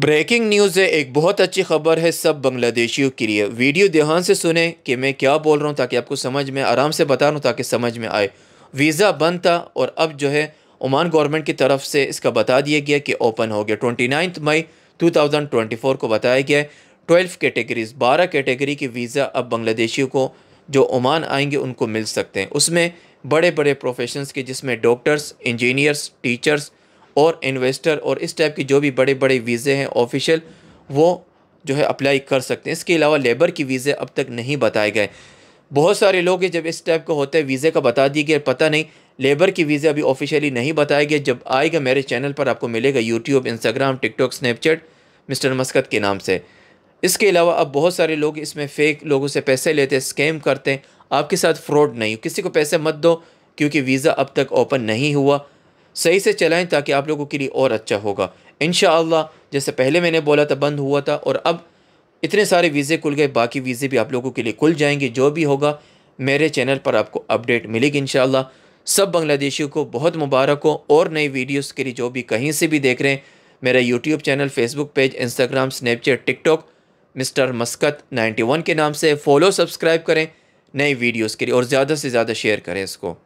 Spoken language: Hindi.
ब्रेकिंग न्यूज़ है एक बहुत अच्छी खबर है सब बांग्लादेशियों के लिए वीडियो ध्यान से सुने कि मैं क्या बोल रहा हूँ ताकि आपको समझ में आराम से बता रहा हूँ ताकि समझ में आए वीज़ा बंद था और अब जो है ओमान गवर्नमेंट की तरफ से इसका बता दिया गया कि ओपन हो गया ट्वेंटी मई फ़ोर को बताया गया है ट्वेल्व कैटेगरीज बारह कैटेगरी के वीज़ा अब बांग्लादेशियों को जो ओमान आएंगे उनको मिल सकते हैं उसमें बड़े बड़े प्रोफेशंस के जिसमें डॉक्टर्स इंजीनियर्स टीचर्स और इन्वेस्टर और इस टाइप के जो भी बड़े बड़े वीज़े हैं ऑफिशियल वो जो है अप्लाई कर सकते हैं इसके अलावा लेबर की वीज़े अब तक नहीं बताए गए बहुत सारे लोग हैं जब इस टाइप का होता है वीज़े का बता दिए गए पता नहीं लेबर की वीज़े अभी ऑफिशियली नहीं बताए गए जब आएगा मेरे चैनल पर आपको मिलेगा YouTube Instagram TikTok Snapchat mister Muscat के नाम से इसके अलावा अब बहुत सारे लोग इसमें फेक लोगों से पैसे लेते हैं स्कैम करते हैं आपके साथ फ्रॉड नहीं किसी को पैसे मत दो क्योंकि वीज़ा अब तक ओपन नहीं हुआ सही से चलाएं ताकि आप लोगों के लिए और अच्छा होगा इन जैसे पहले मैंने बोला था बंद हुआ था और अब इतने सारे वीज़े खुल गए बाकी वीज़े भी आप लोगों के लिए खुल जाएंगे जो भी होगा मेरे चैनल पर आपको अपडेट मिलेगी इन सब बांग्लादेशियों को बहुत मुबारक हो और नई वीडियोज़ के लिए जो भी कहीं से भी देख रहे हैं मेरा YouTube channel Facebook page Instagram Snapchat TikTok mister Muscat 91 के नाम से फ़ॉलो सब्सक्राइब करें नई वीडियोस के लिए और ज़्यादा से ज़्यादा शेयर करें इसको